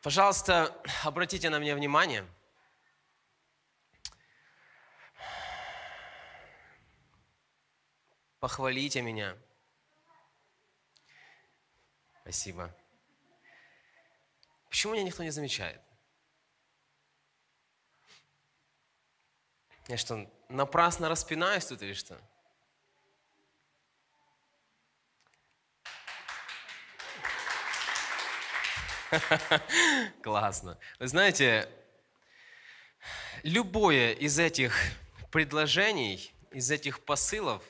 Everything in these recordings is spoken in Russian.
Пожалуйста, обратите на меня внимание. Похвалите меня. Спасибо. Почему меня никто не замечает? Я что, напрасно распинаюсь тут или что? Классно. Вы знаете, любое из этих предложений, из этих посылов,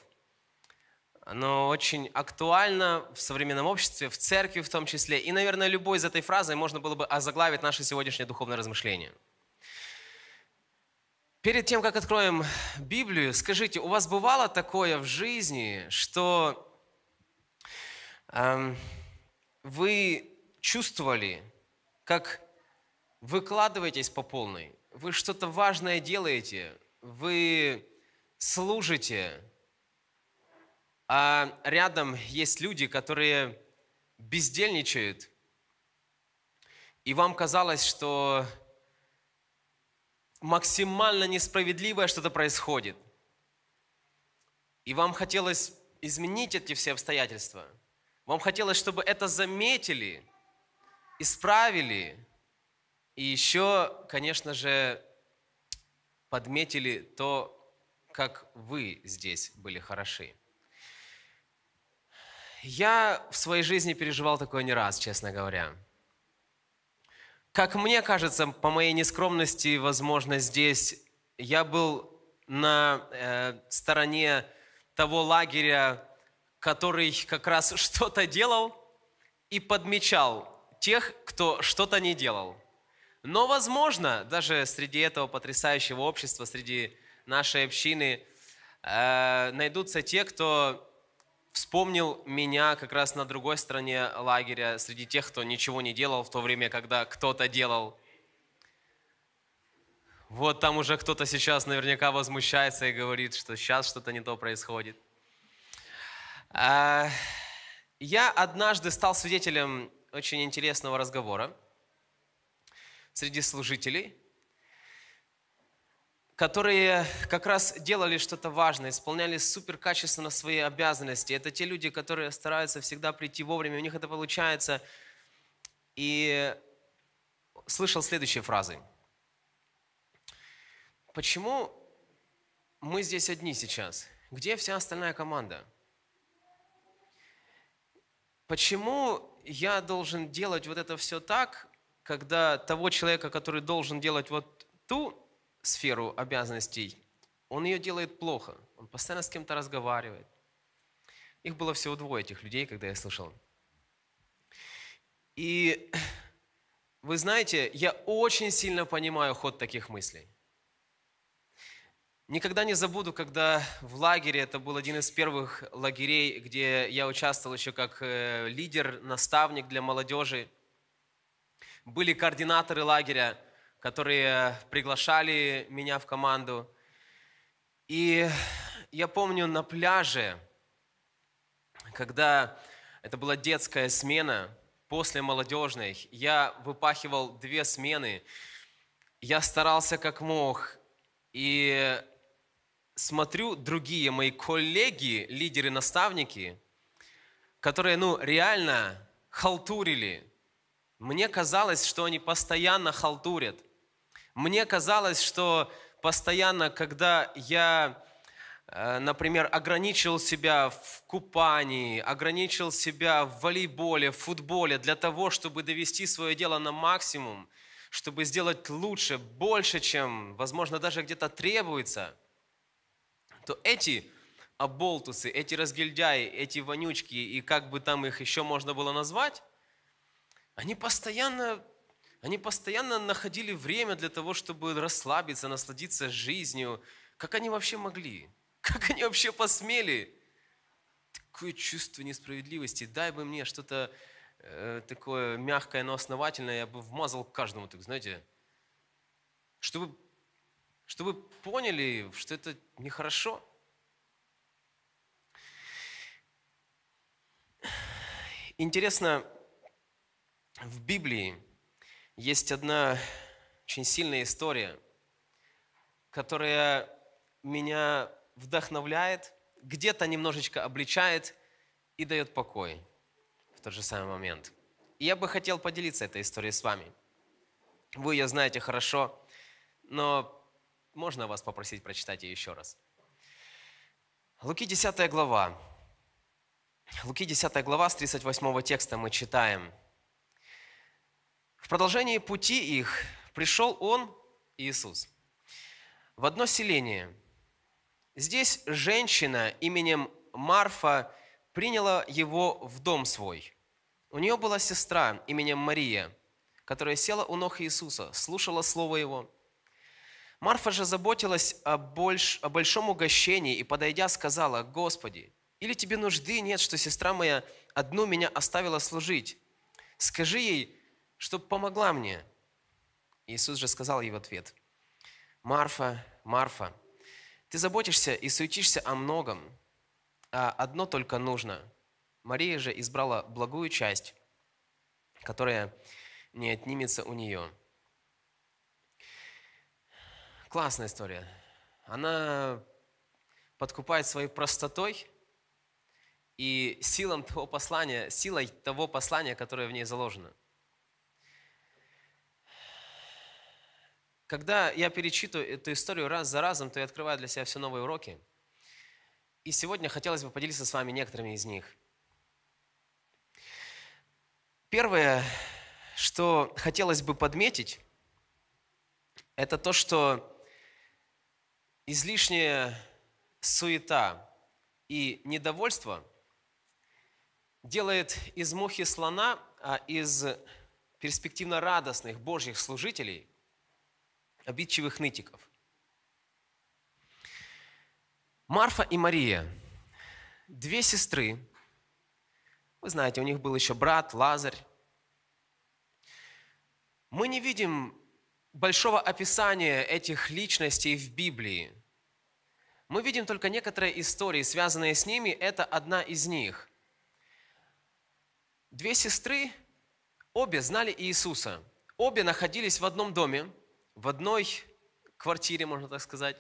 оно очень актуально в современном обществе, в церкви в том числе. И, наверное, любой из этой фразы можно было бы озаглавить наше сегодняшнее духовное размышление. Перед тем, как откроем Библию, скажите, у вас бывало такое в жизни, что эм, вы чувствовали, как выкладываетесь по полной, вы что-то важное делаете, вы служите, а рядом есть люди, которые бездельничают, и вам казалось, что максимально несправедливое что-то происходит, и вам хотелось изменить эти все обстоятельства, вам хотелось, чтобы это заметили – исправили. И еще, конечно же, подметили то, как вы здесь были хороши. Я в своей жизни переживал такое не раз, честно говоря. Как мне кажется, по моей нескромности, возможно, здесь я был на э, стороне того лагеря, который как раз что-то делал и подмечал тех, кто что-то не делал. Но, возможно, даже среди этого потрясающего общества, среди нашей общины, э, найдутся те, кто вспомнил меня как раз на другой стороне лагеря, среди тех, кто ничего не делал в то время, когда кто-то делал. Вот там уже кто-то сейчас наверняка возмущается и говорит, что сейчас что-то не то происходит. Э, я однажды стал свидетелем очень интересного разговора среди служителей, которые как раз делали что-то важное, исполняли суперкачественно свои обязанности. Это те люди, которые стараются всегда прийти вовремя, у них это получается. И слышал следующие фразы. Почему мы здесь одни сейчас? Где вся остальная команда? Почему я должен делать вот это все так, когда того человека, который должен делать вот ту сферу обязанностей, он ее делает плохо, он постоянно с кем-то разговаривает. Их было всего двое, этих людей, когда я слышал. И вы знаете, я очень сильно понимаю ход таких мыслей. Никогда не забуду, когда в лагере, это был один из первых лагерей, где я участвовал еще как э, лидер, наставник для молодежи. Были координаторы лагеря, которые приглашали меня в команду. И я помню на пляже, когда это была детская смена после молодежной, я выпахивал две смены, я старался как мог, и смотрю другие мои коллеги, лидеры, наставники, которые, ну, реально халтурили. Мне казалось, что они постоянно халтурят. Мне казалось, что постоянно, когда я, э, например, ограничил себя в купании, ограничил себя в волейболе, в футболе для того, чтобы довести свое дело на максимум, чтобы сделать лучше, больше, чем, возможно, даже где-то требуется – то эти оболтусы, эти разгильдяи, эти вонючки, и как бы там их еще можно было назвать, они постоянно, они постоянно находили время для того, чтобы расслабиться, насладиться жизнью. Как они вообще могли? Как они вообще посмели? Такое чувство несправедливости. Дай бы мне что-то э, такое мягкое, но основательное, я бы вмазал каждому, так знаете, чтобы чтобы поняли, что это нехорошо. Интересно, в Библии есть одна очень сильная история, которая меня вдохновляет, где-то немножечко обличает и дает покой в тот же самый момент. И я бы хотел поделиться этой историей с вами. Вы ее знаете хорошо, но можно вас попросить прочитать ее еще раз? Луки 10 глава. Луки 10 глава с 38 текста мы читаем. В продолжении пути их пришел Он, Иисус, в одно селение. Здесь женщина именем Марфа приняла его в дом свой. У нее была сестра именем Мария, которая села у ног Иисуса, слушала Слово Его – Марфа же заботилась о, больш, о большом угощении и, подойдя, сказала, «Господи, или тебе нужды нет, что сестра моя одну меня оставила служить? Скажи ей, чтобы помогла мне». Иисус же сказал ей в ответ, «Марфа, Марфа, ты заботишься и суетишься о многом, а одно только нужно. Мария же избрала благую часть, которая не отнимется у нее» классная история. Она подкупает своей простотой и силам того послания, силой того послания, которое в ней заложено. Когда я перечитываю эту историю раз за разом, то я открываю для себя все новые уроки. И сегодня хотелось бы поделиться с вами некоторыми из них. Первое, что хотелось бы подметить, это то, что излишняя суета и недовольство делает из мухи слона, а из перспективно радостных божьих служителей обидчивых нытиков. Марфа и Мария, две сестры, вы знаете, у них был еще брат Лазарь. Мы не видим большого описания этих личностей в Библии мы видим только некоторые истории, связанные с ними. Это одна из них. Две сестры, обе знали Иисуса. Обе находились в одном доме, в одной квартире, можно так сказать.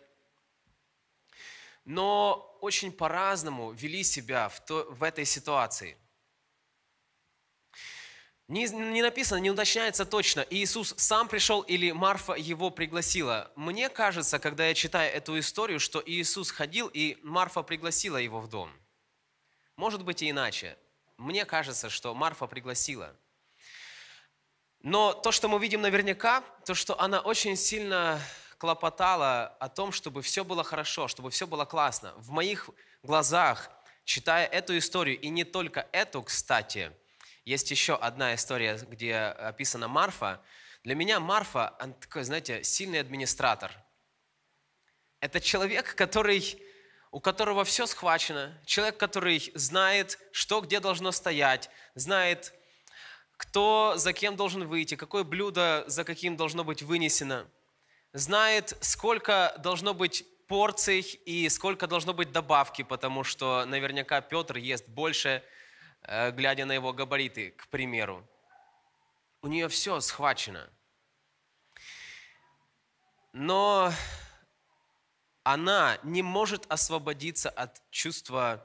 Но очень по-разному вели себя в, то, в этой ситуации – не, не написано, не уточняется точно, Иисус сам пришел или Марфа его пригласила. Мне кажется, когда я читаю эту историю, что Иисус ходил и Марфа пригласила его в дом. Может быть и иначе. Мне кажется, что Марфа пригласила. Но то, что мы видим наверняка, то, что она очень сильно клопотала о том, чтобы все было хорошо, чтобы все было классно. В моих глазах, читая эту историю, и не только эту, кстати – есть еще одна история, где описана Марфа. Для меня Марфа, он такой, знаете, сильный администратор. Это человек, который, у которого все схвачено. Человек, который знает, что где должно стоять, знает, кто за кем должен выйти, какое блюдо за каким должно быть вынесено, знает, сколько должно быть порций и сколько должно быть добавки, потому что наверняка Петр ест больше, Э, глядя на его габариты, к примеру. У нее все схвачено. Но она не может освободиться от чувства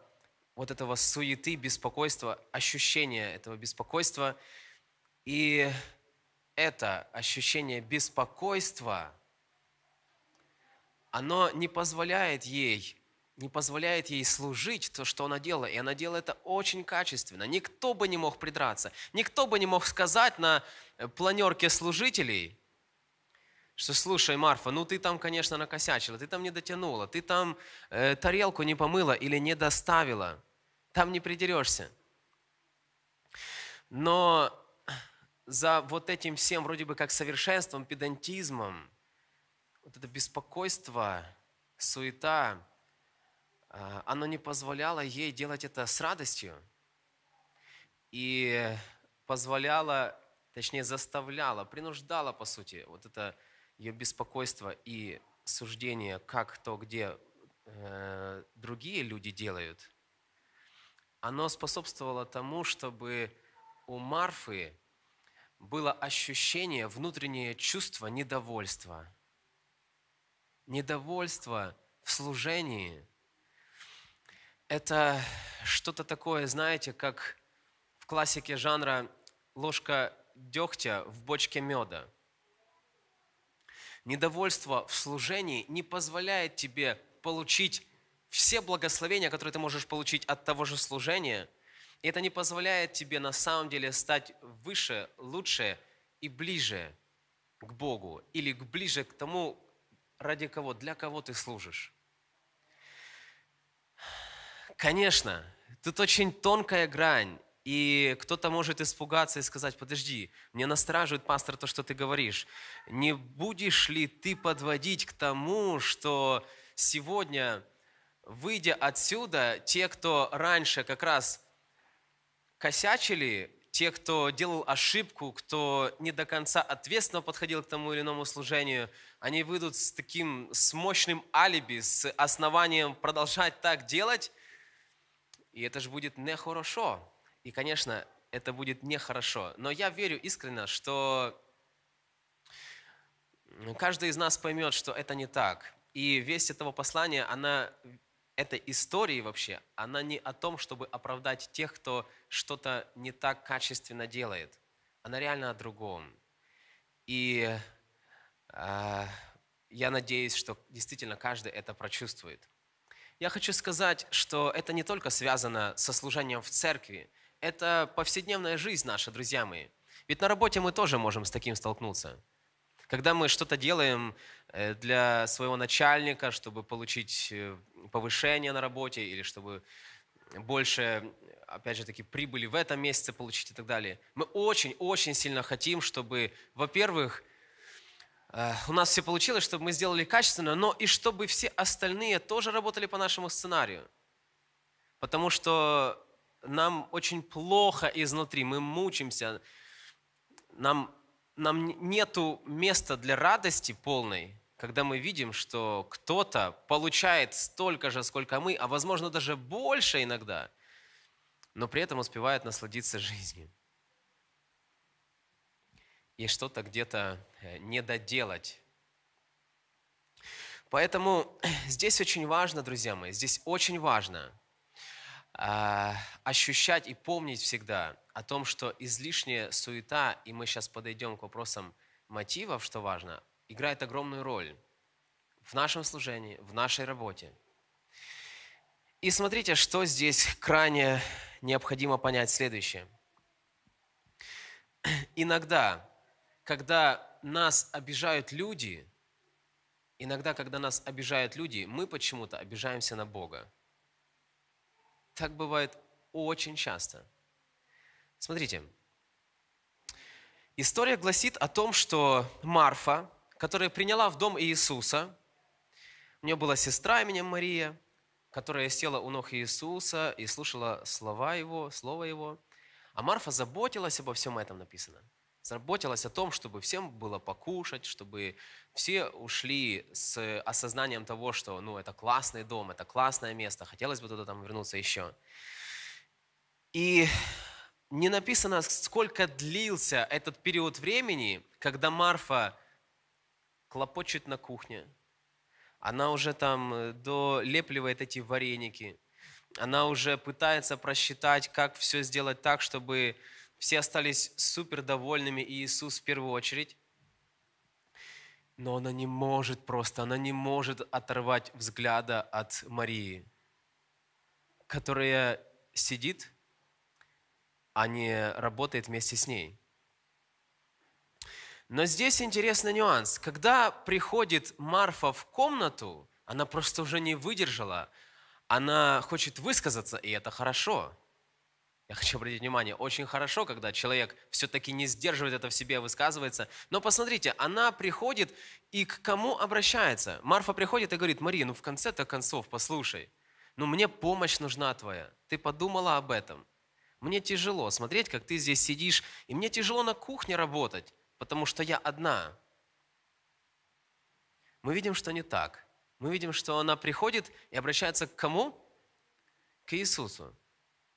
вот этого суеты, беспокойства, ощущения этого беспокойства. И это ощущение беспокойства, оно не позволяет ей не позволяет ей служить то, что она делала. И она делает это очень качественно. Никто бы не мог придраться. Никто бы не мог сказать на э, планерке служителей, что слушай, Марфа, ну ты там, конечно, накосячила, ты там не дотянула, ты там э, тарелку не помыла или не доставила. Там не придерешься. Но за вот этим всем вроде бы как совершенством, педантизмом, вот это беспокойство, суета – а, оно не позволяло ей делать это с радостью и позволяло, точнее заставляло, принуждало, по сути, вот это ее беспокойство и суждение, как то, где э, другие люди делают, оно способствовало тому, чтобы у Марфы было ощущение, внутреннее чувство недовольства. Недовольство в служении – это что-то такое, знаете, как в классике жанра ложка дегтя в бочке меда. Недовольство в служении не позволяет тебе получить все благословения, которые ты можешь получить от того же служения. И это не позволяет тебе на самом деле стать выше, лучше и ближе к Богу или ближе к тому, ради кого, для кого ты служишь. Конечно, тут очень тонкая грань. И кто-то может испугаться и сказать, подожди, мне настораживает, пастор, то, что ты говоришь. Не будешь ли ты подводить к тому, что сегодня, выйдя отсюда, те, кто раньше как раз косячили, те, кто делал ошибку, кто не до конца ответственно подходил к тому или иному служению, они выйдут с таким, с мощным алиби, с основанием продолжать так делать, и это же будет нехорошо. И, конечно, это будет нехорошо. Но я верю искренне, что каждый из нас поймет, что это не так. И весь этого послания, она, эта история вообще, она не о том, чтобы оправдать тех, кто что-то не так качественно делает. Она реально о другом. И э, я надеюсь, что действительно каждый это прочувствует. Я хочу сказать, что это не только связано со служением в церкви, это повседневная жизнь наша, друзья мои. Ведь на работе мы тоже можем с таким столкнуться. Когда мы что-то делаем э, для своего начальника, чтобы получить э, повышение на работе или чтобы больше, опять же таки, прибыли в этом месяце получить и так далее, мы очень-очень сильно хотим, чтобы, во-первых, Э, у нас все получилось, чтобы мы сделали качественно, но и чтобы все остальные тоже работали по нашему сценарию. Потому что нам очень плохо изнутри, мы мучимся, нам, нам нету места для радости полной, когда мы видим, что кто-то получает столько же, сколько мы, а возможно даже больше иногда, но при этом успевает насладиться жизнью и что-то где-то э, не доделать. Поэтому здесь очень важно, друзья мои, здесь очень важно а, ощущать и помнить всегда о том, что излишняя суета, и мы сейчас подойдем к вопросам мотивов, что важно, играет огромную роль в нашем служении, в нашей работе. И смотрите, что здесь крайне необходимо понять следующее. Иногда когда нас обижают люди, иногда, когда нас обижают люди, мы почему-то обижаемся на Бога. Так бывает очень часто. Смотрите, история гласит о том, что Марфа, которая приняла в дом Иисуса, у нее была сестра именем Мария, которая села у ног Иисуса и слушала слова Его, Слово Его. А Марфа заботилась обо всем этом, написано – заботилась о том, чтобы всем было покушать, чтобы все ушли с осознанием того, что ну, это классный дом, это классное место, хотелось бы туда там вернуться еще. И не написано, сколько длился этот период времени, когда Марфа клопочет на кухне, она уже там э, долепливает эти вареники, она уже пытается просчитать, как все сделать так, чтобы все остались супер довольными, и Иисус в первую очередь. Но она не может просто, она не может оторвать взгляда от Марии, которая сидит, а не работает вместе с ней. Но здесь интересный нюанс. Когда приходит Марфа в комнату, она просто уже не выдержала, она хочет высказаться, и это хорошо – я хочу обратить внимание, очень хорошо, когда человек все-таки не сдерживает это в себе, а высказывается. Но посмотрите, она приходит и к кому обращается? Марфа приходит и говорит, Мария, ну в конце-то концов, послушай, ну мне помощь нужна твоя. Ты подумала об этом. Мне тяжело смотреть, как ты здесь сидишь, и мне тяжело на кухне работать, потому что я одна. Мы видим, что не так. Мы видим, что она приходит и обращается к кому? К Иисусу.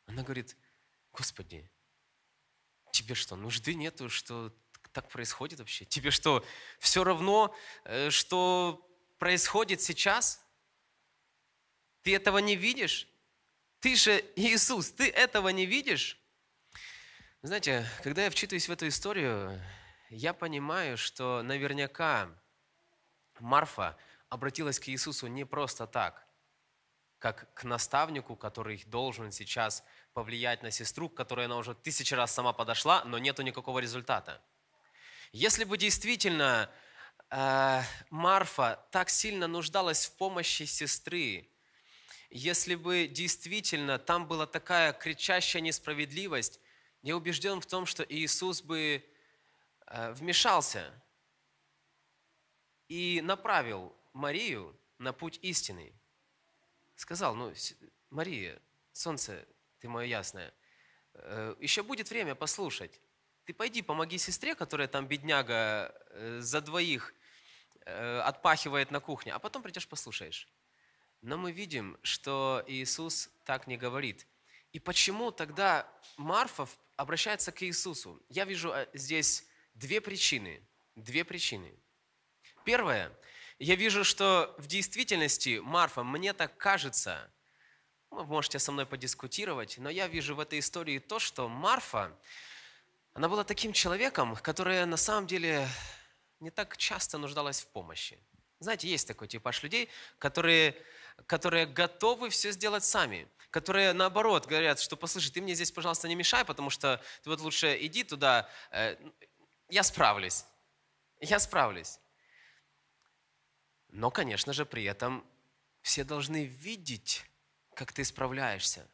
Она говорит, Господи, тебе что, нужды нету, что так происходит вообще? Тебе что, все равно, э, что происходит сейчас? Ты этого не видишь? Ты же Иисус, ты этого не видишь? Знаете, когда я вчитываюсь в эту историю, я понимаю, что наверняка Марфа обратилась к Иисусу не просто так, как к наставнику, который должен сейчас повлиять на сестру, к которой она уже тысячи раз сама подошла, но нету никакого результата. Если бы действительно э, Марфа так сильно нуждалась в помощи сестры, если бы действительно там была такая кричащая несправедливость, я убежден в том, что Иисус бы э, вмешался и направил Марию на путь истины. Сказал, ну, Мария, солнце, ты мое ясное. Э, Еще будет время послушать. Ты пойди, помоги сестре, которая там бедняга э, за двоих э, отпахивает на кухне, а потом придешь послушаешь. Но мы видим, что Иисус так не говорит. И почему тогда Марфа обращается к Иисусу? Я вижу здесь две причины. Две причины. Первое. Я вижу, что в действительности, Марфа, мне так кажется, ну, можете со мной подискутировать, но я вижу в этой истории то, что Марфа, она была таким человеком, который на самом деле не так часто нуждалась в помощи. Знаете, есть такой типаж людей, которые, которые готовы все сделать сами, которые наоборот говорят, что послушай, ты мне здесь, пожалуйста, не мешай, потому что ты вот лучше иди туда, э, я справлюсь, я справлюсь. Но, конечно же, при этом все должны видеть как ты справляешься.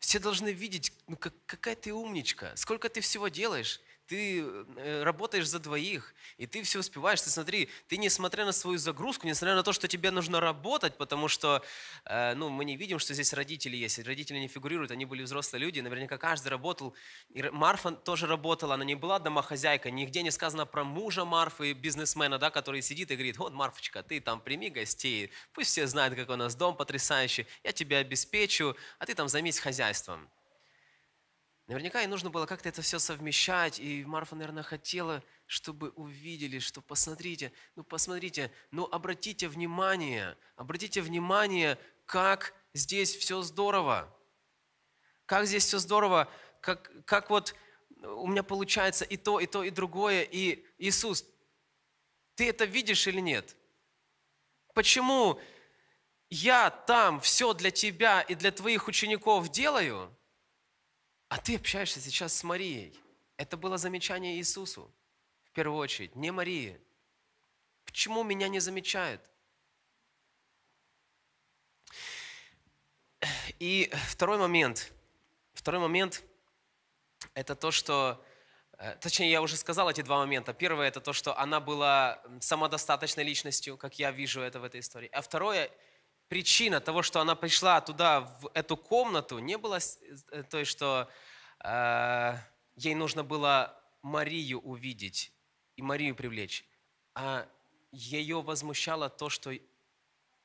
Все должны видеть, ну как, какая ты умничка, сколько ты всего делаешь ты э, работаешь за двоих, и ты все успеваешь. Ты смотри, ты несмотря на свою загрузку, несмотря на то, что тебе нужно работать, потому что э, ну, мы не видим, что здесь родители есть. Родители не фигурируют, они были взрослые люди, наверняка каждый работал. И Марфа тоже работала, она не была домохозяйка, нигде не сказано про мужа Марфы, бизнесмена, да, который сидит и говорит, вот, Марфочка, ты там прими гостей, пусть все знают, какой у нас дом потрясающий, я тебя обеспечу, а ты там займись хозяйством. Наверняка ей нужно было как-то это все совмещать, и Марфа, наверное, хотела, чтобы увидели, что посмотрите, ну посмотрите, ну обратите внимание, обратите внимание, как здесь все здорово. Как здесь все здорово, как, как вот у меня получается и то, и то, и другое, и Иисус, ты это видишь или нет? Почему я там все для тебя и для твоих учеников делаю – а ты общаешься сейчас с Марией. Это было замечание Иисусу, в первую очередь, не Марии. Почему меня не замечают? И второй момент. Второй момент – это то, что э, Точнее, я уже сказал эти два момента. Первое – это то, что она была самодостаточной личностью, как я вижу это в этой истории. А второе причина того, что она пришла туда, в эту комнату, не была э, той, что э, ей нужно было Марию увидеть и Марию привлечь, а ее возмущало то, что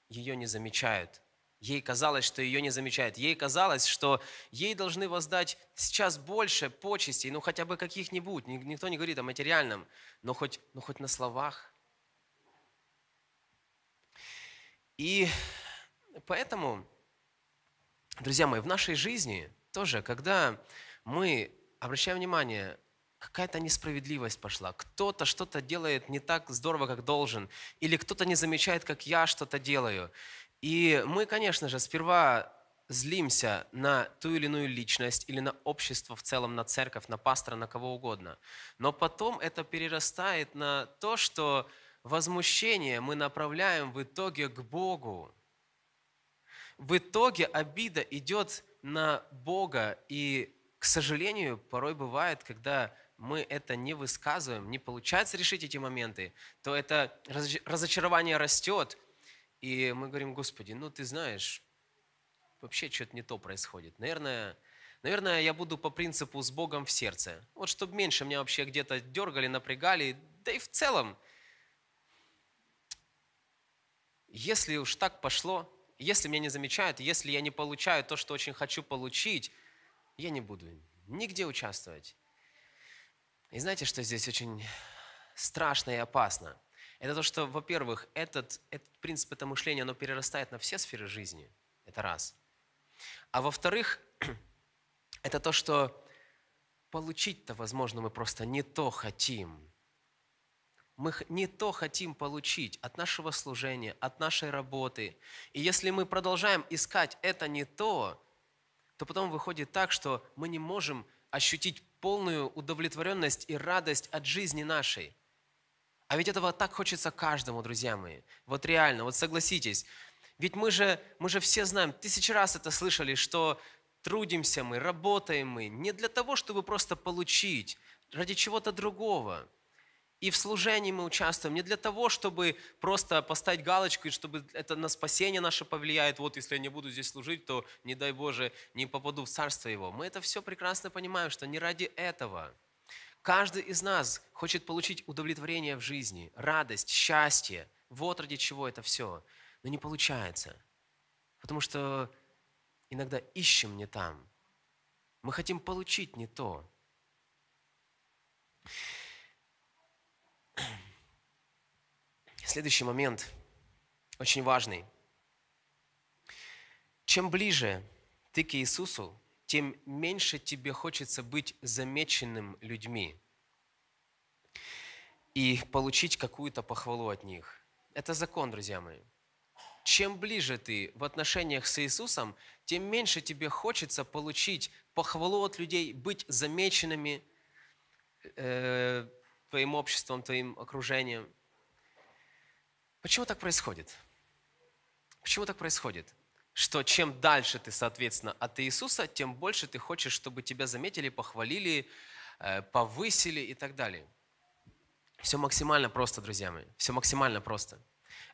ее не замечают. Ей казалось, что ее не замечают. Ей казалось, что ей должны воздать сейчас больше почестей, ну хотя бы каких-нибудь. Никто не говорит о материальном, но хоть, но хоть на словах. И Поэтому, друзья мои, в нашей жизни тоже, когда мы обращаем внимание, какая-то несправедливость пошла, кто-то что-то делает не так здорово, как должен, или кто-то не замечает, как я что-то делаю. И мы, конечно же, сперва злимся на ту или иную личность или на общество в целом, на церковь, на пастора, на кого угодно. Но потом это перерастает на то, что возмущение мы направляем в итоге к Богу. В итоге обида идет на Бога, и, к сожалению, порой бывает, когда мы это не высказываем, не получается решить эти моменты, то это разочарование растет, и мы говорим, Господи, ну ты знаешь, вообще что-то не то происходит. Наверное, наверное, я буду по принципу с Богом в сердце. Вот чтобы меньше меня вообще где-то дергали, напрягали, да и в целом, если уж так пошло, если меня не замечают, если я не получаю то, что очень хочу получить, я не буду нигде участвовать. И знаете, что здесь очень страшно и опасно? Это то, что, во-первых, этот, этот принцип, это мышление, оно перерастает на все сферы жизни. Это раз. А во-вторых, это то, что получить-то, возможно, мы просто не то хотим – мы не то хотим получить от нашего служения, от нашей работы. И если мы продолжаем искать это не то, то потом выходит так, что мы не можем ощутить полную удовлетворенность и радость от жизни нашей. А ведь этого так хочется каждому, друзья мои. Вот реально, вот согласитесь. Ведь мы же, мы же все знаем, тысячи раз это слышали, что трудимся мы, работаем мы не для того, чтобы просто получить, ради чего-то другого – и в служении мы участвуем не для того, чтобы просто поставить галочку, и чтобы это на спасение наше повлияет. Вот если я не буду здесь служить, то, не дай Боже, не попаду в Царство Его. Мы это все прекрасно понимаем, что не ради этого. Каждый из нас хочет получить удовлетворение в жизни, радость, счастье. Вот ради чего это все. Но не получается. Потому что иногда ищем не там. Мы хотим получить не то. Следующий момент, очень важный. Чем ближе ты к Иисусу, тем меньше тебе хочется быть замеченным людьми и получить какую-то похвалу от них. Это закон, друзья мои. Чем ближе ты в отношениях с Иисусом, тем меньше тебе хочется получить похвалу от людей, быть замеченными, э, твоим обществом, твоим окружением. Почему так происходит? Почему так происходит? Что чем дальше ты, соответственно, от Иисуса, тем больше ты хочешь, чтобы тебя заметили, похвалили, э, повысили и так далее. Все максимально просто, друзья мои. Все максимально просто.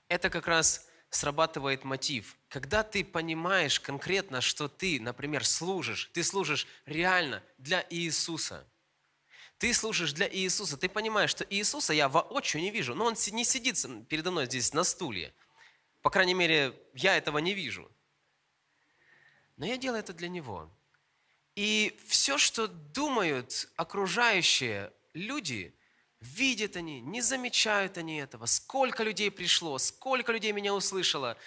Это как раз срабатывает мотив. Когда ты понимаешь конкретно, что ты, например, служишь, ты служишь реально для Иисуса, ты служишь для Иисуса, ты понимаешь, что Иисуса я воочию не вижу, но Он не сидит передо мной здесь на стуле. По крайней мере, я этого не вижу. Но я делаю это для Него. И все, что думают окружающие люди, видят они, не замечают они этого. Сколько людей пришло, сколько людей меня услышало.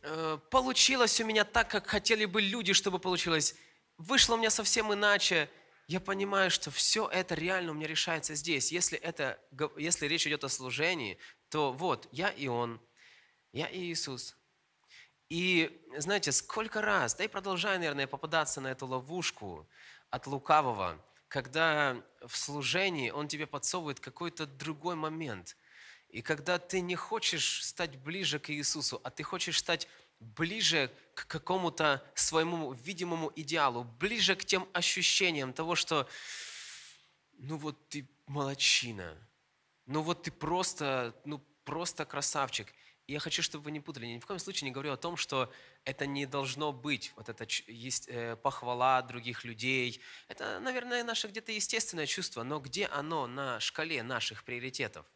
Э, получилось у меня так, как хотели бы люди, чтобы получилось. Вышло у меня совсем иначе – я понимаю, что все это реально у меня решается здесь. Если, это, если речь идет о служении, то вот, я и Он, я и Иисус. И знаете, сколько раз, да и продолжаю, наверное, попадаться на эту ловушку от лукавого, когда в служении он тебе подсовывает какой-то другой момент. И когда ты не хочешь стать ближе к Иисусу, а ты хочешь стать ближе к какому-то своему видимому идеалу, ближе к тем ощущениям того, что ну вот ты молочина, ну вот ты просто, ну просто красавчик. И я хочу, чтобы вы не путали. Я ни в коем случае не говорю о том, что это не должно быть. Вот это есть э, похвала других людей. Это, наверное, наше где-то естественное чувство, но где оно на шкале наших приоритетов?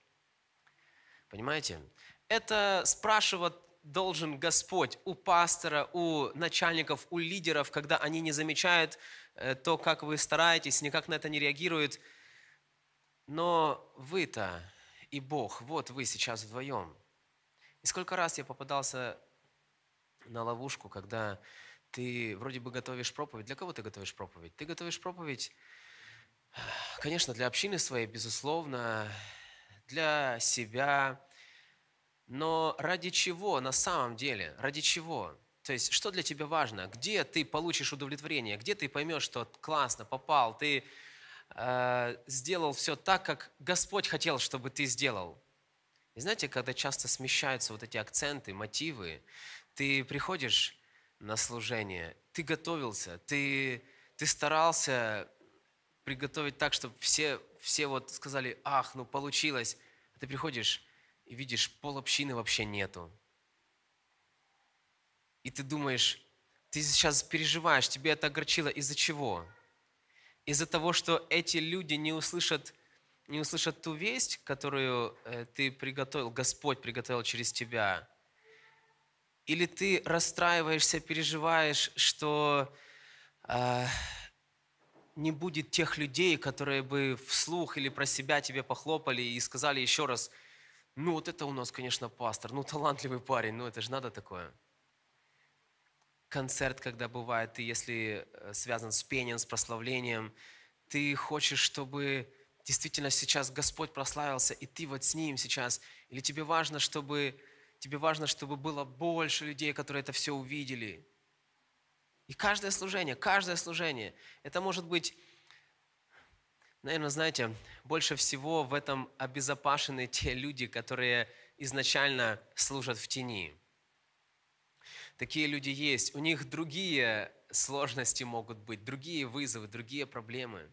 Понимаете? Это спрашивать должен Господь у пастора, у начальников, у лидеров, когда они не замечают э, то, как вы стараетесь, никак на это не реагируют. Но вы-то и Бог, вот вы сейчас вдвоем. И сколько раз я попадался на ловушку, когда ты вроде бы готовишь проповедь. Для кого ты готовишь проповедь? Ты готовишь проповедь, э, конечно, для общины своей, безусловно, для себя, но ради чего на самом деле? Ради чего? То есть, что для тебя важно? Где ты получишь удовлетворение? Где ты поймешь, что классно, попал, ты э, сделал все так, как Господь хотел, чтобы ты сделал? И знаете, когда часто смещаются вот эти акценты, мотивы, ты приходишь на служение, ты готовился, ты, ты старался приготовить так, чтобы все, все вот сказали, ах, ну получилось. А ты приходишь, и видишь, пол общины вообще нету. И ты думаешь, ты сейчас переживаешь, тебе это огорчило из-за чего? Из-за того, что эти люди не услышат, не услышат ту весть, которую э, ты приготовил, Господь приготовил через тебя. Или ты расстраиваешься, переживаешь, что э, не будет тех людей, которые бы вслух или про себя тебе похлопали и сказали еще раз – ну вот это у нас, конечно, пастор, ну талантливый парень, ну это же надо такое. Концерт, когда бывает, ты если э, связан с пением, с прославлением, ты хочешь, чтобы действительно сейчас Господь прославился, и ты вот с Ним сейчас, или тебе важно, чтобы, тебе важно, чтобы было больше людей, которые это все увидели. И каждое служение, каждое служение, это может быть Наверное, знаете, больше всего в этом обезопашены те люди, которые изначально служат в тени. Такие люди есть. У них другие сложности могут быть, другие вызовы, другие проблемы.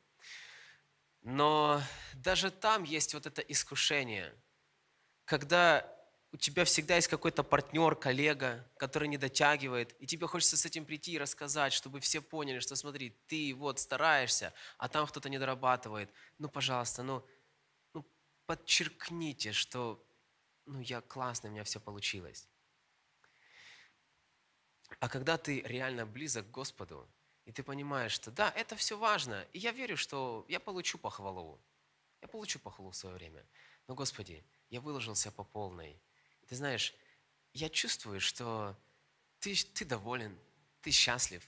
Но даже там есть вот это искушение, когда у тебя всегда есть какой-то партнер, коллега, который не дотягивает, и тебе хочется с этим прийти и рассказать, чтобы все поняли, что смотри, ты вот стараешься, а там кто-то не дорабатывает. Ну, пожалуйста, ну, ну подчеркните, что ну, я классный, у меня все получилось. А когда ты реально близок к Господу, и ты понимаешь, что да, это все важно, и я верю, что я получу похвалу, я получу похвалу в свое время, но, Господи, я выложился по полной, ты знаешь, я чувствую, что ты, ты доволен, ты счастлив,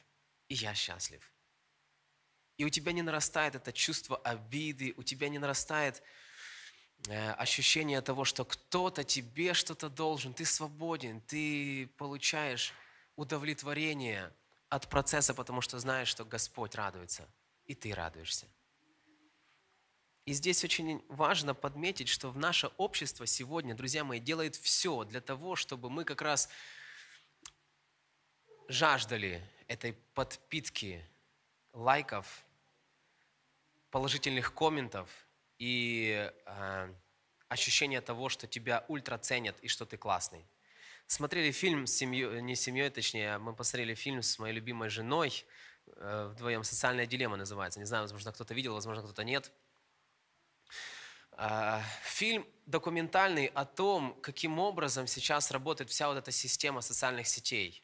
и я счастлив. И у тебя не нарастает это чувство обиды, у тебя не нарастает э, ощущение того, что кто-то тебе что-то должен, ты свободен, ты получаешь удовлетворение от процесса, потому что знаешь, что Господь радуется, и ты радуешься. И здесь очень важно подметить, что в наше общество сегодня, друзья мои, делает все для того, чтобы мы как раз жаждали этой подпитки лайков, положительных комментов и э, ощущения того, что тебя ультра ценят и что ты классный. Смотрели фильм с семьей, не с семьей, точнее, а мы посмотрели фильм с моей любимой женой э, вдвоем. «Социальная дилемма» называется. Не знаю, возможно, кто-то видел, возможно, кто-то нет – а, фильм документальный о том, каким образом сейчас работает вся вот эта система социальных сетей.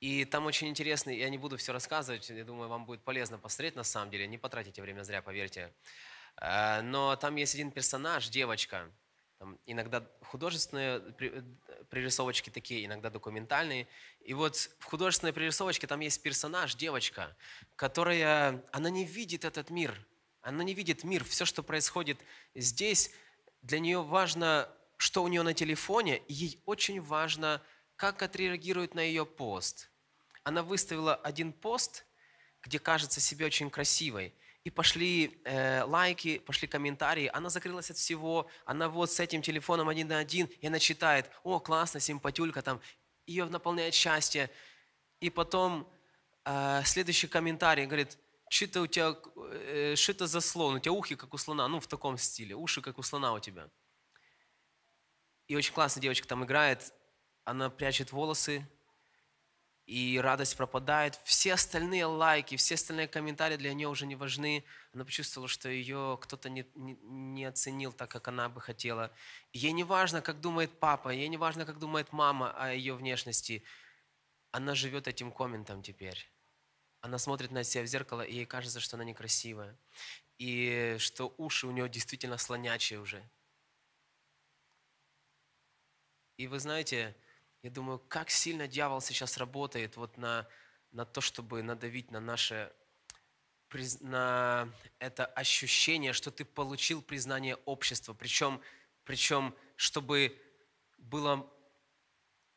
И там очень интересно, я не буду все рассказывать, я думаю, вам будет полезно посмотреть на самом деле, не потратите время зря, поверьте. А, но там есть один персонаж, девочка, там иногда художественные пририсовочки такие, иногда документальные. И вот в художественной пририсовочке там есть персонаж, девочка, которая, она не видит этот мир – она не видит мир, все, что происходит здесь, для нее важно, что у нее на телефоне, и ей очень важно, как отреагирует на ее пост. Она выставила один пост, где кажется себе очень красивой, и пошли э, лайки, пошли комментарии. Она закрылась от всего, она вот с этим телефоном один на один, и она читает, о, классно, симпатюлька там, ее наполняет счастье. И потом э, следующий комментарий говорит, что-то у тебя, э, то за слон, у тебя ухи, как у слона, ну, в таком стиле, уши, как у слона у тебя. И очень классно девочка там играет, она прячет волосы, и радость пропадает. Все остальные лайки, все остальные комментарии для нее уже не важны. Она почувствовала, что ее кто-то не, не, не оценил так, как она бы хотела. Ей не важно, как думает папа, ей не важно, как думает мама о ее внешности. Она живет этим комментом теперь. Она смотрит на себя в зеркало, и ей кажется, что она некрасивая. И что уши у нее действительно слонячие уже. И вы знаете, я думаю, как сильно дьявол сейчас работает вот на, на то, чтобы надавить на наше на это ощущение, что ты получил признание общества, причем, причем чтобы было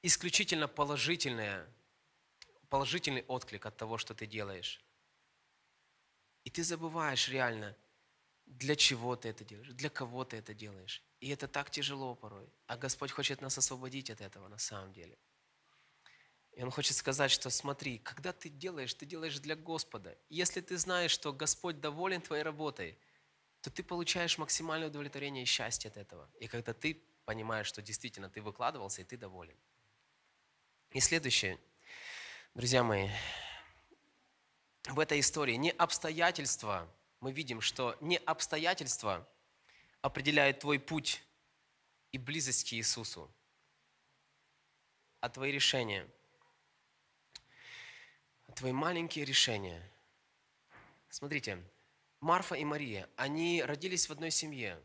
исключительно положительное, положительный отклик от того, что ты делаешь. И ты забываешь реально, для чего ты это делаешь, для кого ты это делаешь. И это так тяжело порой. А Господь хочет нас освободить от этого на самом деле. И Он хочет сказать, что смотри, когда ты делаешь, ты делаешь для Господа. И если ты знаешь, что Господь доволен твоей работой, то ты получаешь максимальное удовлетворение и счастье от этого. И когда ты понимаешь, что действительно ты выкладывался, и ты доволен. И следующее, Друзья мои, в этой истории не обстоятельства, мы видим, что не обстоятельства определяют твой путь и близость к Иисусу, а твои решения, твои маленькие решения. Смотрите, Марфа и Мария, они родились в одной семье,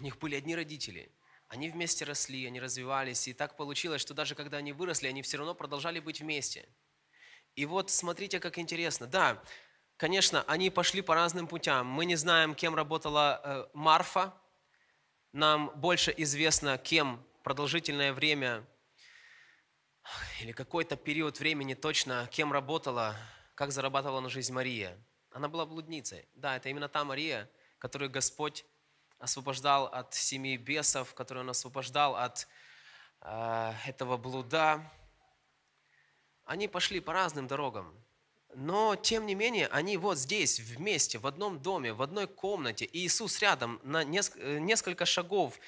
у них были одни родители – они вместе росли, они развивались, и так получилось, что даже когда они выросли, они все равно продолжали быть вместе. И вот смотрите, как интересно. Да, конечно, они пошли по разным путям. Мы не знаем, кем работала э, Марфа. Нам больше известно, кем продолжительное время или какой-то период времени точно, кем работала, как зарабатывала на жизнь Мария. Она была блудницей. Да, это именно та Мария, которую Господь освобождал от семи бесов, который Он освобождал от э, этого блуда, они пошли по разным дорогам. Но, тем не менее, они вот здесь, вместе, в одном доме, в одной комнате, и Иисус рядом, на э, несколько шагов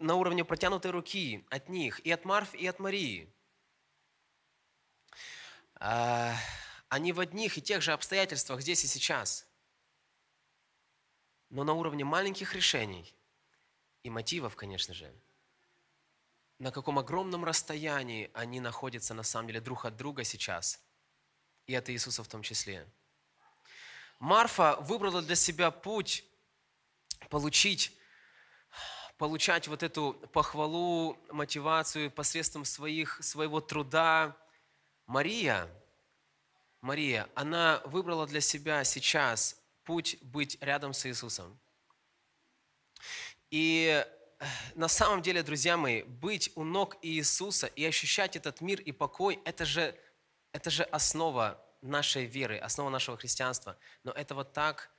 на уровне протянутой руки от них, и от Марф, и от Марии. Э, они в одних и тех же обстоятельствах здесь и сейчас но на уровне маленьких решений и мотивов, конечно же, на каком огромном расстоянии они находятся на самом деле друг от друга сейчас, и от Иисуса в том числе. Марфа выбрала для себя путь получить, получать вот эту похвалу, мотивацию посредством своих, своего труда. Мария, Мария, она выбрала для себя сейчас путь быть рядом с Иисусом. И э, на самом деле, друзья мои, быть у ног Иисуса и ощущать этот мир и покой, это же, это же основа нашей веры, основа нашего христианства. Но этого так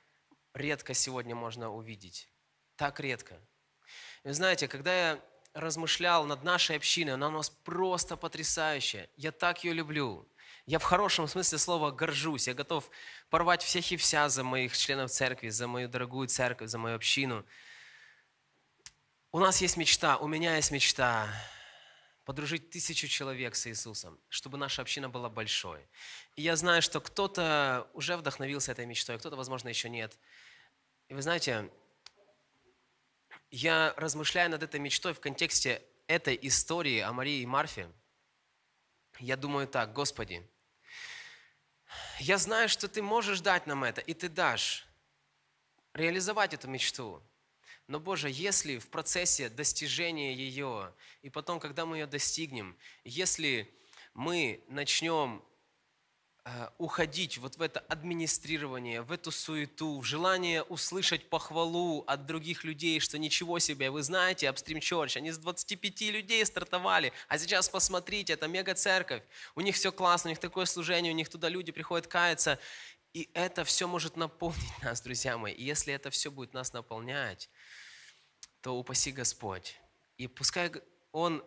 редко сегодня можно увидеть. Так редко. Вы знаете, когда я размышлял над нашей общиной, она у нас просто потрясающая. Я так ее люблю. Я в хорошем смысле слова горжусь. Я готов порвать всех и вся за моих членов церкви, за мою дорогую церковь, за мою общину. У нас есть мечта, у меня есть мечта подружить тысячу человек с Иисусом, чтобы наша община была большой. И я знаю, что кто-то уже вдохновился этой мечтой, а кто-то, возможно, еще нет. И вы знаете, я размышляю над этой мечтой в контексте этой истории о Марии и Марфе. Я думаю так, Господи, я знаю, что ты можешь дать нам это, и ты дашь реализовать эту мечту. Но, Боже, если в процессе достижения ее, и потом, когда мы ее достигнем, если мы начнем Э, уходить вот в это администрирование, в эту суету, в желание услышать похвалу от других людей, что ничего себе, вы знаете, Upstream Church, они с 25 людей стартовали, а сейчас посмотрите, это мега-церковь, у них все классно, у них такое служение, у них туда люди приходят каяться, и это все может наполнить нас, друзья мои. И если это все будет нас наполнять, то упаси Господь. И пускай Он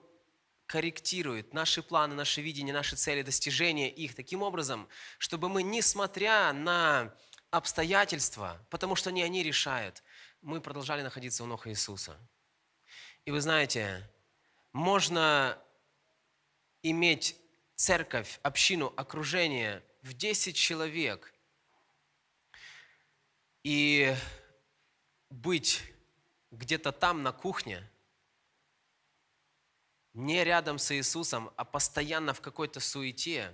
корректирует наши планы, наши видения, наши цели, достижения их таким образом, чтобы мы, несмотря на обстоятельства, потому что не они решают, мы продолжали находиться у ног Иисуса. И вы знаете, можно иметь церковь, общину, окружение в 10 человек и быть где-то там на кухне – не рядом с Иисусом, а постоянно в какой-то суете.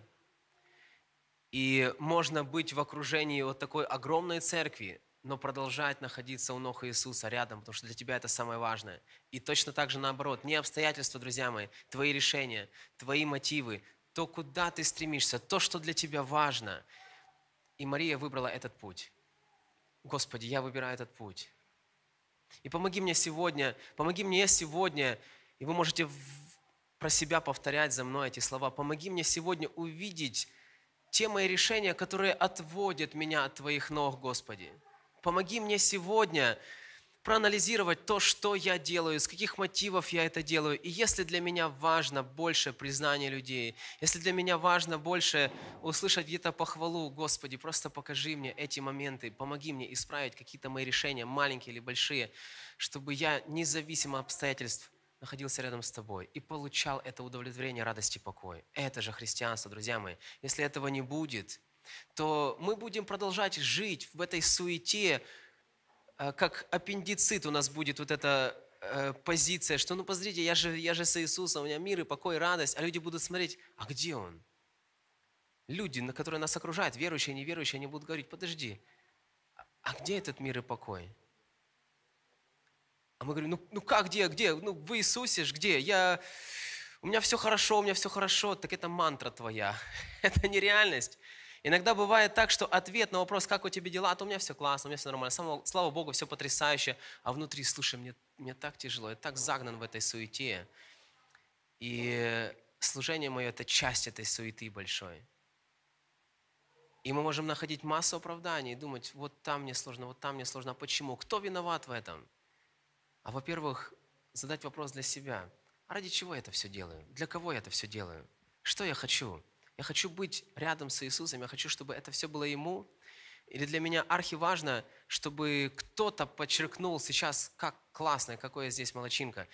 И можно быть в окружении вот такой огромной церкви, но продолжать находиться у ног Иисуса рядом, потому что для тебя это самое важное. И точно так же наоборот, не обстоятельства, друзья мои, твои решения, твои мотивы, то, куда ты стремишься, то, что для тебя важно. И Мария выбрала этот путь. Господи, я выбираю этот путь. И помоги мне сегодня, помоги мне сегодня, и вы можете про себя повторять за мной эти слова. Помоги мне сегодня увидеть те мои решения, которые отводят меня от Твоих ног, Господи. Помоги мне сегодня проанализировать то, что я делаю, из каких мотивов я это делаю. И если для меня важно больше признание людей, если для меня важно больше услышать где-то похвалу, Господи, просто покажи мне эти моменты, помоги мне исправить какие-то мои решения, маленькие или большие, чтобы я независимо от обстоятельств – находился рядом с тобой и получал это удовлетворение, радость и покой. Это же христианство, друзья мои. Если этого не будет, то мы будем продолжать жить в этой суете, э, как аппендицит у нас будет вот эта э, позиция, что ну посмотрите, я же, я же с Иисусом, у меня мир и покой, и радость, а люди будут смотреть, а где он? Люди, на которые нас окружают, верующие, неверующие, они будут говорить, подожди, а где этот мир и покой? А мы говорим, ну, ну как, где, где? Ну, в Иисусе ж, где? Я... У меня все хорошо, у меня все хорошо. Так это мантра твоя. это нереальность. Иногда бывает так, что ответ на вопрос, как у тебя дела, а то у меня все классно, у меня все нормально, Само, слава Богу, все потрясающе, а внутри, слушай, мне, мне так тяжело, я так загнан в этой суете. И служение мое – это часть этой суеты большой. И мы можем находить массу оправданий и думать, вот там мне сложно, вот там мне сложно, а почему? Кто виноват в этом? а во-первых, задать вопрос для себя. А ради чего я это все делаю? Для кого я это все делаю? Что я хочу? Я хочу быть рядом с Иисусом, я хочу, чтобы это все было Ему. Или для меня архиважно, чтобы кто-то подчеркнул сейчас, как классно, какое здесь молочинка.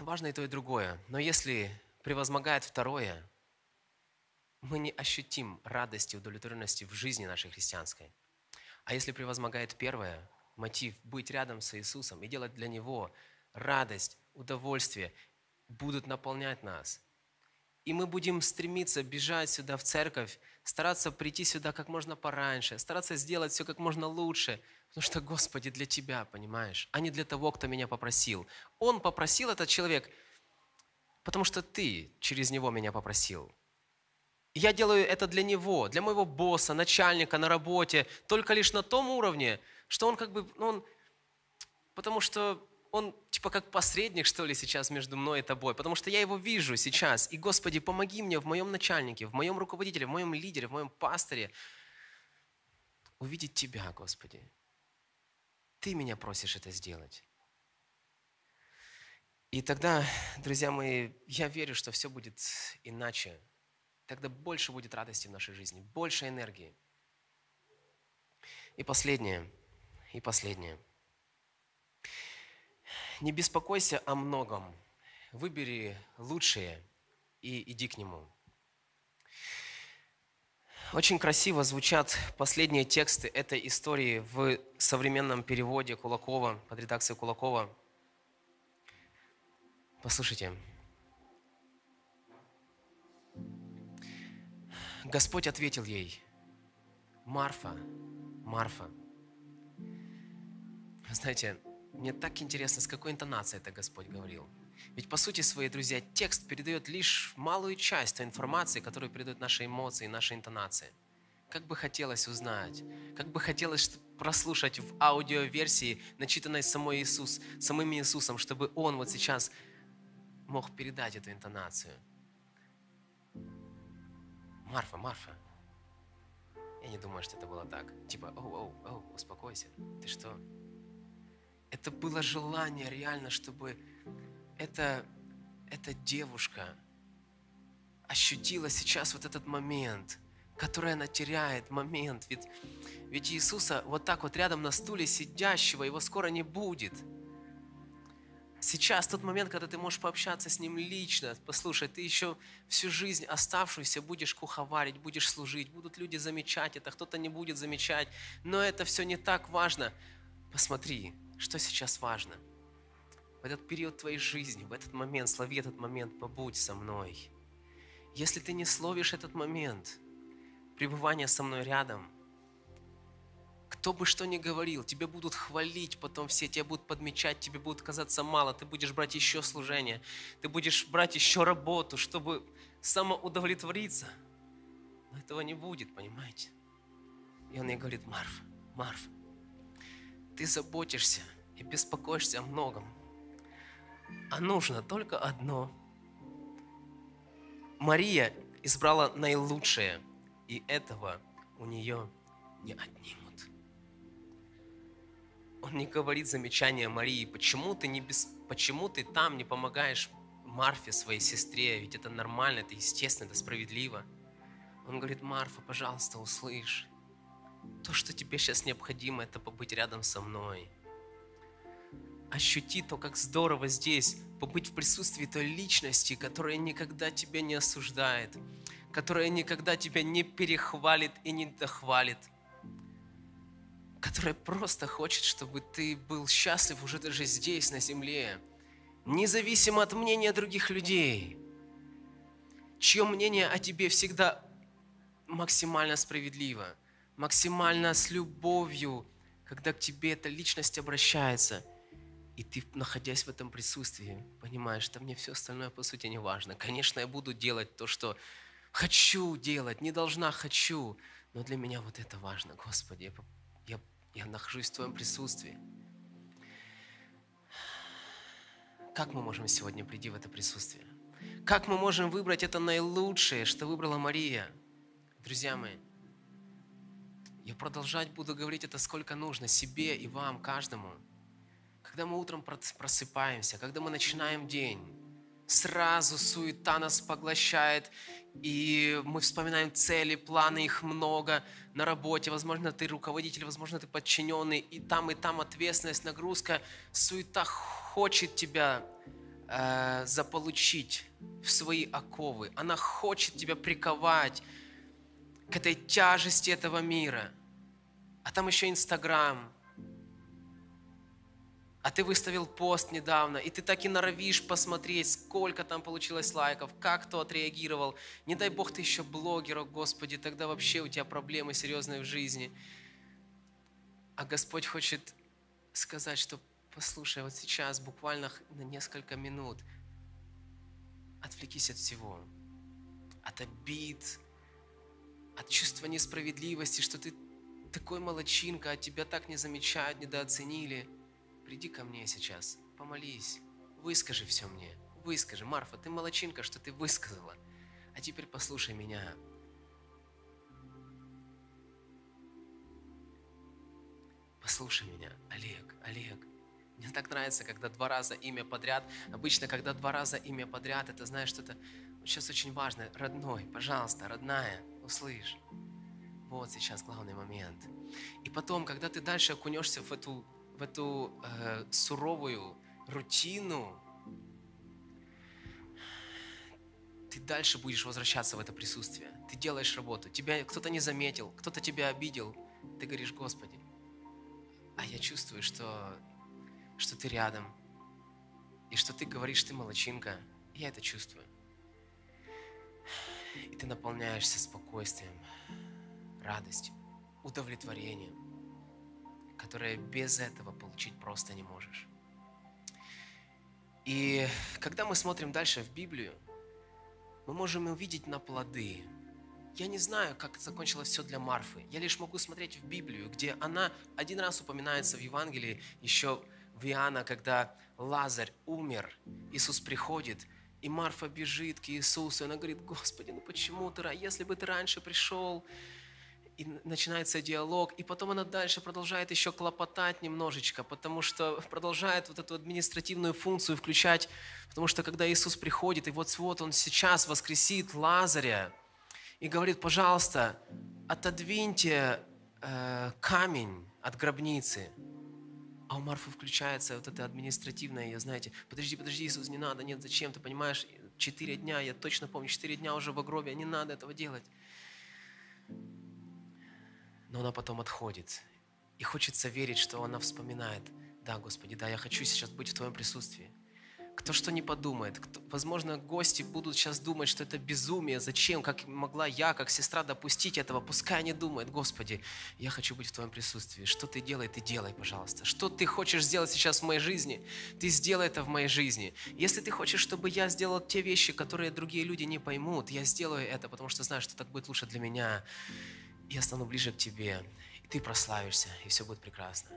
Важно и то, и другое. Но если превозмогает второе, мы не ощутим радости, удовлетворенности в жизни нашей христианской. А если превозмогает первое, мотив быть рядом с Иисусом и делать для Него радость, удовольствие будут наполнять нас. И мы будем стремиться бежать сюда в церковь, стараться прийти сюда как можно пораньше, стараться сделать все как можно лучше, потому что, Господи, для Тебя, понимаешь, а не для того, кто меня попросил. Он попросил этот человек, потому что Ты через него меня попросил. я делаю это для него, для моего босса, начальника на работе, только лишь на том уровне, что он как бы, ну, он, потому что он типа как посредник, что ли, сейчас между мной и тобой, потому что я его вижу сейчас. И, Господи, помоги мне в моем начальнике, в моем руководителе, в моем лидере, в моем пасторе увидеть Тебя, Господи. Ты меня просишь это сделать. И тогда, друзья мои, я верю, что все будет иначе. Тогда больше будет радости в нашей жизни, больше энергии. И последнее – и последнее. Не беспокойся о многом. Выбери лучшее и иди к нему. Очень красиво звучат последние тексты этой истории в современном переводе Кулакова, под редакцией Кулакова. Послушайте. Господь ответил ей, Марфа, Марфа, знаете, мне так интересно, с какой интонацией это Господь говорил. Ведь по сути свои друзья, текст передает лишь малую часть той информации, которую передают наши эмоции, наши интонации. Как бы хотелось узнать, как бы хотелось прослушать в аудиоверсии, начитанной самой Иисус, самым Иисусом, чтобы Он вот сейчас мог передать эту интонацию. Марфа, Марфа, я не думаю, что это было так. Типа, оу, оу, оу, успокойся. Ты что, это было желание реально, чтобы эта, эта девушка ощутила сейчас вот этот момент, который она теряет, момент. Ведь, ведь Иисуса вот так вот рядом на стуле сидящего, его скоро не будет. Сейчас тот момент, когда ты можешь пообщаться с ним лично, послушай, ты еще всю жизнь оставшуюся будешь куховарить, будешь служить, будут люди замечать это, кто-то не будет замечать, но это все не так важно. Посмотри, что сейчас важно. В этот период твоей жизни, в этот момент, слови этот момент, побудь со мной. Если ты не словишь этот момент, пребывания со мной рядом, кто бы что ни говорил, тебе будут хвалить потом все, тебя будут подмечать, тебе будут казаться мало, ты будешь брать еще служение, ты будешь брать еще работу, чтобы самоудовлетвориться. Но этого не будет, понимаете? И он ей говорит, Марф, Марф, ты заботишься и беспокоишься о многом. А нужно только одно. Мария избрала наилучшее, и этого у нее не отнимут. Он не говорит замечания Марии, почему ты, не без... почему ты там не помогаешь Марфе, своей сестре, ведь это нормально, это естественно, это справедливо. Он говорит, Марфа, пожалуйста, услышь то, что тебе сейчас необходимо, это побыть рядом со мной. Ощути то, как здорово здесь побыть в присутствии той личности, которая никогда тебя не осуждает, которая никогда тебя не перехвалит и не дохвалит, которая просто хочет, чтобы ты был счастлив уже даже здесь, на земле, независимо от мнения других людей, чье мнение о тебе всегда максимально справедливо – максимально с любовью, когда к тебе эта личность обращается. И ты, находясь в этом присутствии, понимаешь, что мне все остальное, по сути, не важно. Конечно, я буду делать то, что хочу делать, не должна, хочу. Но для меня вот это важно, Господи. Я, я, я нахожусь в Твоем присутствии. Как мы можем сегодня прийти в это присутствие? Как мы можем выбрать это наилучшее, что выбрала Мария? Друзья мои, я продолжать буду говорить это сколько нужно себе и вам, каждому. Когда мы утром просыпаемся, когда мы начинаем день, сразу суета нас поглощает, и мы вспоминаем цели, планы, их много на работе. Возможно, ты руководитель, возможно, ты подчиненный, и там, и там ответственность, нагрузка. Суета хочет тебя э, заполучить в свои оковы. Она хочет тебя приковать к этой тяжести этого мира. А там еще Инстаграм. А ты выставил пост недавно, и ты так и норовишь посмотреть, сколько там получилось лайков, как кто отреагировал. Не дай Бог, ты еще блогер, о Господи, тогда вообще у тебя проблемы серьезные в жизни. А Господь хочет сказать, что послушай, вот сейчас, буквально на несколько минут, отвлекись от всего, от обид, от чувства несправедливости, что ты такой молочинка, а тебя так не замечают, недооценили. Приди ко мне сейчас, помолись, выскажи все мне, выскажи. Марфа, ты молочинка, что ты высказала. А теперь послушай меня. Послушай меня, Олег, Олег. Мне так нравится, когда два раза имя подряд. Обычно, когда два раза имя подряд, это, знаешь, что-то сейчас очень важно. Родной, пожалуйста, родная – услышь. Вот сейчас главный момент. И потом, когда ты дальше окунешься в эту, в эту э, суровую рутину, ты дальше будешь возвращаться в это присутствие. Ты делаешь работу. Тебя кто-то не заметил, кто-то тебя обидел. Ты говоришь, Господи, а я чувствую, что, что ты рядом. И что ты говоришь, ты молочинка. Я это чувствую ты наполняешься спокойствием, радостью, удовлетворением, которое без этого получить просто не можешь. И когда мы смотрим дальше в Библию, мы можем увидеть на плоды. Я не знаю, как закончилось все для Марфы. Я лишь могу смотреть в Библию, где она один раз упоминается в Евангелии, еще в Иоанна, когда Лазарь умер, Иисус приходит, и Марфа бежит к Иисусу, и она говорит, Господи, ну почему ты, если бы ты раньше пришел, и начинается диалог, и потом она дальше продолжает еще клопотать немножечко, потому что продолжает вот эту административную функцию включать, потому что когда Иисус приходит, и вот-вот Он сейчас воскресит Лазаря, и говорит, пожалуйста, отодвиньте э, камень от гробницы. А у Марфы включается вот это административное, я знаете, подожди, подожди, Иисус, не надо, нет, зачем, ты понимаешь, четыре дня, я точно помню, четыре дня уже в гробе, не надо этого делать. Но она потом отходит. И хочется верить, что она вспоминает, да, Господи, да, я хочу сейчас быть в Твоем присутствии кто что не подумает. Кто, возможно, гости будут сейчас думать, что это безумие, зачем, как могла я, как сестра, допустить этого. Пускай они думают, Господи, я хочу быть в Твоем присутствии. Что Ты делай, Ты делай, пожалуйста. Что Ты хочешь сделать сейчас в моей жизни, Ты сделай это в моей жизни. Если Ты хочешь, чтобы я сделал те вещи, которые другие люди не поймут, я сделаю это, потому что знаю, что так будет лучше для меня. Я стану ближе к Тебе, и Ты прославишься, и все будет прекрасно.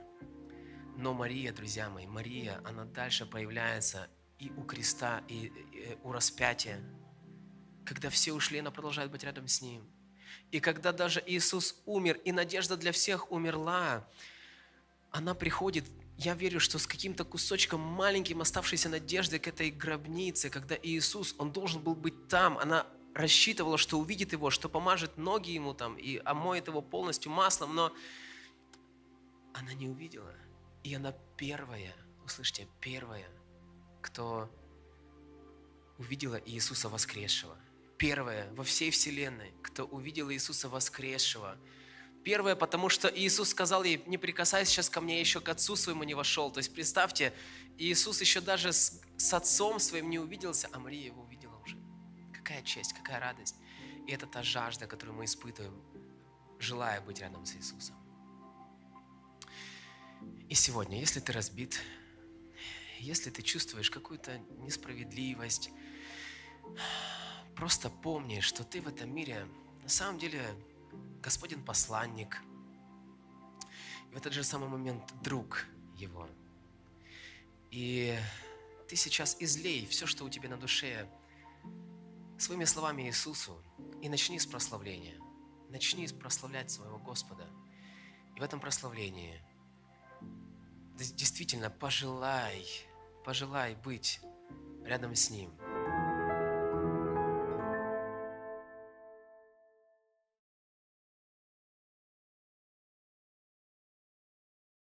Но Мария, друзья мои, Мария, она дальше проявляется и у креста, и, и э, у распятия. Когда все ушли, она продолжает быть рядом с Ним. И когда даже Иисус умер, и надежда для всех умерла, она приходит, я верю, что с каким-то кусочком маленьким оставшейся надежды к этой гробнице, когда Иисус, Он должен был быть там, она рассчитывала, что увидит Его, что помажет ноги Ему там и омоет Его полностью маслом, но она не увидела. И она первая, услышьте, первая – кто увидела Иисуса воскресшего. Первое во всей вселенной, кто увидела Иисуса воскресшего. Первое, потому что Иисус сказал ей, не прикасайся сейчас ко мне, я еще к отцу своему не вошел. То есть представьте, Иисус еще даже с, с отцом своим не увиделся, а Мария его увидела уже. Какая честь, какая радость. И это та жажда, которую мы испытываем, желая быть рядом с Иисусом. И сегодня, если ты разбит, если ты чувствуешь какую-то несправедливость, просто помни, что ты в этом мире на самом деле Господин посланник. И в этот же самый момент друг его. И ты сейчас излей все, что у тебя на душе, своими словами Иисусу, и начни с прославления. Начни прославлять своего Господа. И в этом прославлении – действительно пожелай, пожелай быть рядом с Ним.